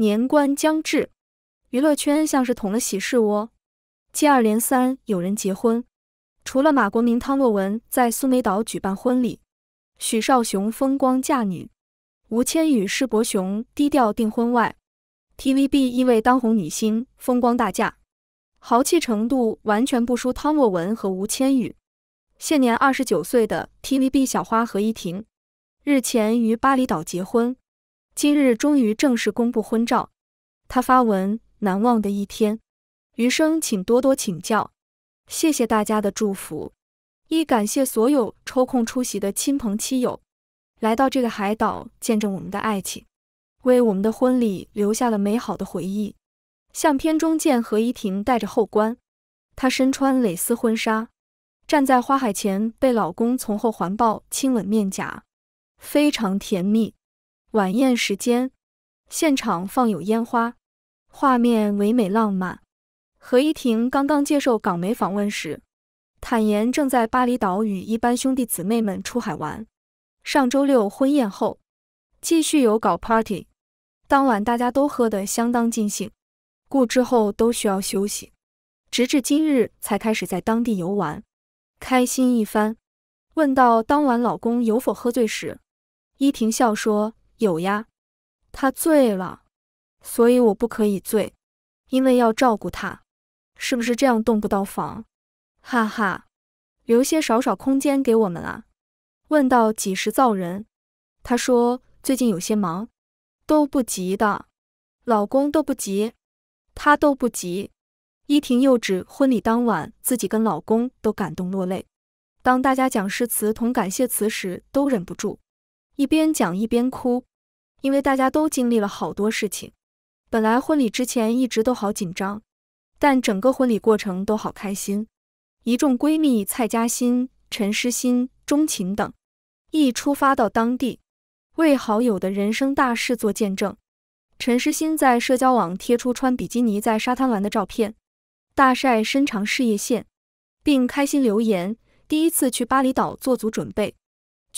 年关将至，娱乐圈像是捅了喜事窝，接二连三有人结婚。除了马国明、汤洛雯在苏梅岛举办婚礼，许绍雄风光嫁女，吴千语、施伯雄低调订婚外，TVB 一位当红女星风光大嫁，豪气程度完全不输汤洛雯和吴千语。现年二十九岁的 TVB 小花何依婷，日前于巴厘岛结婚。今日终于正式公布婚照，他发文：难忘的一天，余生请多多请教，谢谢大家的祝福。一感谢所有抽空出席的亲朋戚友，来到这个海岛见证我们的爱情，为我们的婚礼留下了美好的回忆。相片中见何依婷戴着后冠，她身穿蕾丝婚纱，站在花海前，被老公从后环抱亲吻面颊，非常甜蜜。晚宴时间，现场放有烟花，画面唯美浪漫。何依婷刚刚接受港媒访问时，坦言正在巴厘岛与一班兄弟姊妹们出海玩。上周六婚宴后，继续有搞 party，当晚大家都喝得相当尽兴，故之后都需要休息，直至今日才开始在当地游玩，开心一番。问到当晚老公有否喝醉时，依婷笑说。有呀，他醉了，所以我不可以醉，因为要照顾他。是不是这样动不到房？哈哈，留些少少空间给我们啊。问到几时造人，他说最近有些忙，都不急的。老公都不急，他都不急。依婷又指婚礼当晚自己跟老公都感动落泪，当大家讲诗词同感谢词时，都忍不住一边讲一边哭。因为大家都经历了好多事情，本来婚礼之前一直都好紧张，但整个婚礼过程都好开心。一众闺蜜蔡嘉欣、陈诗欣、钟情等一出发到当地，为好友的人生大事做见证。陈诗欣在社交网贴出穿比基尼在沙滩玩的照片，大晒身长事业线，并开心留言：“第一次去巴厘岛，做足准备。”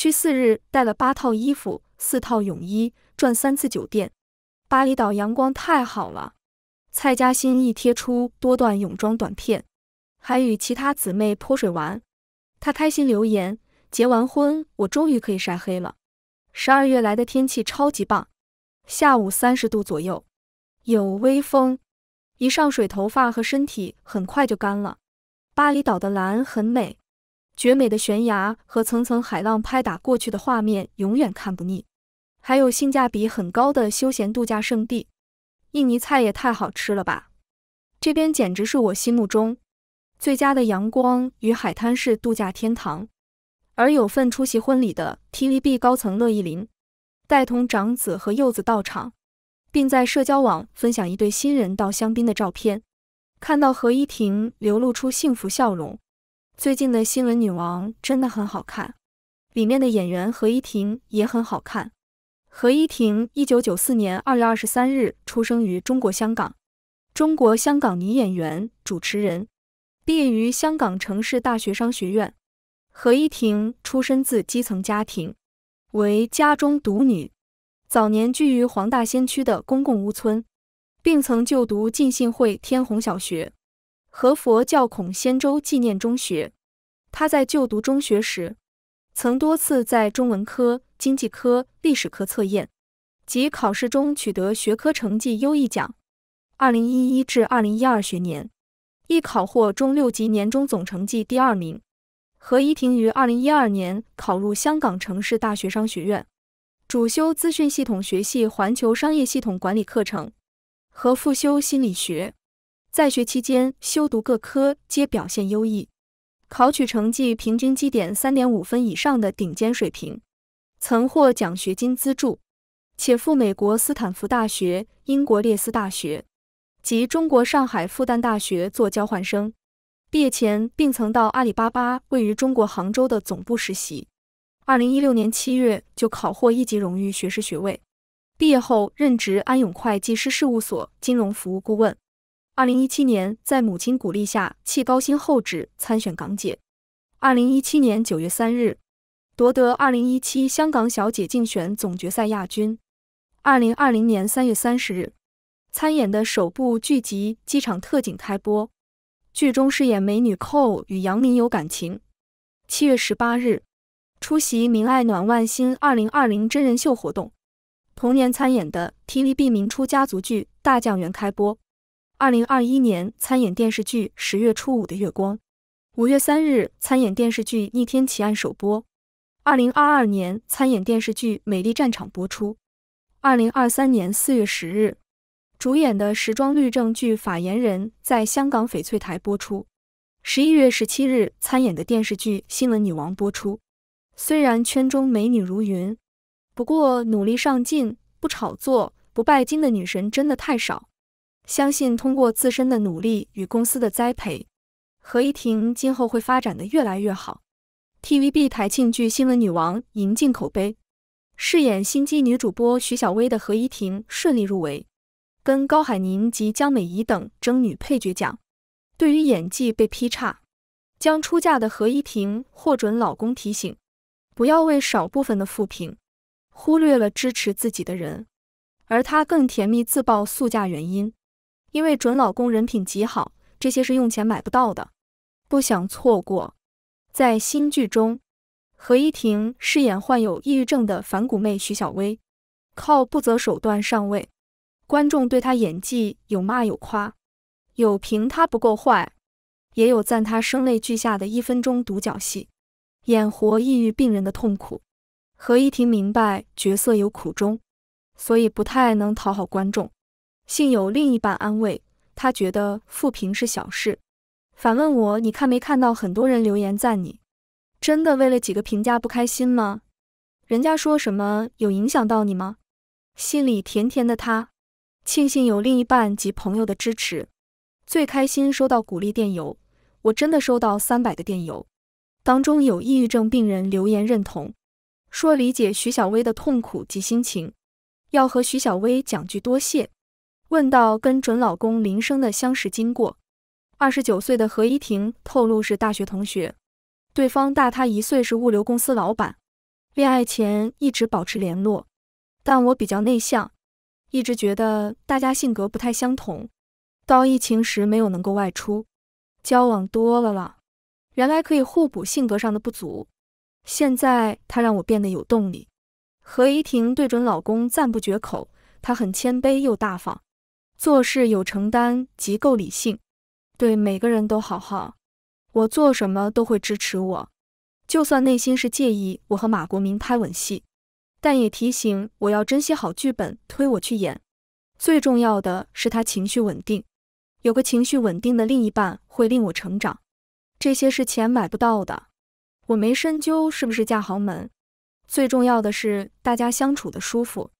去四日带了八套衣服、四套泳衣，转三次酒店。巴厘岛阳光太好了，蔡嘉欣一贴出多段泳装短片，还与其他姊妹泼水玩。她开心留言：结完婚，我终于可以晒黑了。十二月来的天气超级棒，下午三十度左右，有微风，一上水头发和身体很快就干了。巴厘岛的蓝很美。绝美的悬崖和层层海浪拍打过去的画面永远看不腻，还有性价比很高的休闲度假胜地。印尼菜也太好吃了吧！这边简直是我心目中最佳的阳光与海滩式度假天堂。而有份出席婚礼的 TVB 高层乐易林，带同长子和幼子到场，并在社交网分享一对新人到香槟的照片，看到何依婷流露出幸福笑容。最近的新闻女王真的很好看，里面的演员何依婷也很好看。何依婷，一九九四年二月二十三日出生于中国香港，中国香港女演员、主持人，毕业于香港城市大学商学院。何依婷出身自基层家庭，为家中独女，早年居于黄大仙区的公共屋村，并曾就读浸信会天虹小学。和佛教孔仙洲纪念中学，他在就读中学时，曾多次在中文科、经济科、历史科测验及考试中取得学科成绩优异奖。二零一一至二零一二学年，亦考获中六级年终总成绩第二名。何怡婷于二零一二年考入香港城市大学商学院，主修资讯系统学系环球商业系统管理课程，和复修心理学。在学期间，修读各科皆表现优异，考取成绩平均基点三点五分以上的顶尖水平，曾获奖学金资助，且赴美国斯坦福大学、英国列斯大学及中国上海复旦大学做交换生。毕业前并曾到阿里巴巴位于中国杭州的总部实习。二零一六年七月就考获一级荣誉学士学位。毕业后，任职安永会计师事务所金融服务顾问。二零一七年，在母亲鼓励下，弃高薪厚职参选港姐。二零一七年九月三日，夺得二零一七香港小姐竞选总决赛亚军。二零二零年三月三十日，参演的首部剧集《机场特警》开播，剧中饰演美女寇，与杨明有感情。七月十八日，出席“明爱暖万心”二零二零真人秀活动。同年参演的 TVB 明初家族剧《大将园》开播。二零二一年参演电视剧《十月初五的月光》，五月三日参演电视剧《逆天奇案》首播。二零二二年参演电视剧《美丽战场》播出。二零二三年四月十日，主演的时装律政剧《法言人》在香港翡翠台播出。十一月十七日参演的电视剧《新闻女王》播出。虽然圈中美女如云，不过努力上进、不炒作、不拜金的女神真的太少。相信通过自身的努力与公司的栽培，何依婷今后会发展的越来越好。TVB 台庆剧《新闻女王》赢尽口碑，饰演心机女主播徐小薇的何依婷顺利入围，跟高海宁及江美仪等争女配角奖。对于演技被劈叉，将出嫁的何依婷获准老公提醒，不要为少部分的负评忽略了支持自己的人。而她更甜蜜自曝速嫁原因。因为准老公人品极好，这些是用钱买不到的，不想错过。在新剧中，何依婷饰演患有抑郁症的反骨妹徐小薇，靠不择手段上位。观众对她演技有骂有夸，有评她不够坏，也有赞她声泪俱下的一分钟独角戏，演活抑郁病人的痛苦。何依婷明白角色有苦衷，所以不太能讨好观众。幸有另一半安慰，他觉得复评是小事，反问我：“你看没看到很多人留言赞你？真的为了几个评价不开心吗？人家说什么有影响到你吗？”心里甜甜的他，庆幸有另一半及朋友的支持，最开心收到鼓励电邮。我真的收到三百个电邮，当中有抑郁症病人留言认同，说理解徐小薇的痛苦及心情，要和徐小薇讲句多谢。问到跟准老公林生的相识经过，二十九岁的何依婷透露是大学同学，对方大她一岁，是物流公司老板。恋爱前一直保持联络，但我比较内向，一直觉得大家性格不太相同。到疫情时没有能够外出，交往多了了，原来可以互补性格上的不足。现在他让我变得有动力。何依婷对准老公赞不绝口，他很谦卑又大方。做事有承担，极够理性，对每个人都好好。我做什么都会支持我，就算内心是介意我和马国明拍吻戏，但也提醒我要珍惜好剧本，推我去演。最重要的是他情绪稳定，有个情绪稳定的另一半会令我成长。这些是钱买不到的。我没深究是不是嫁豪门，最重要的是大家相处的舒服。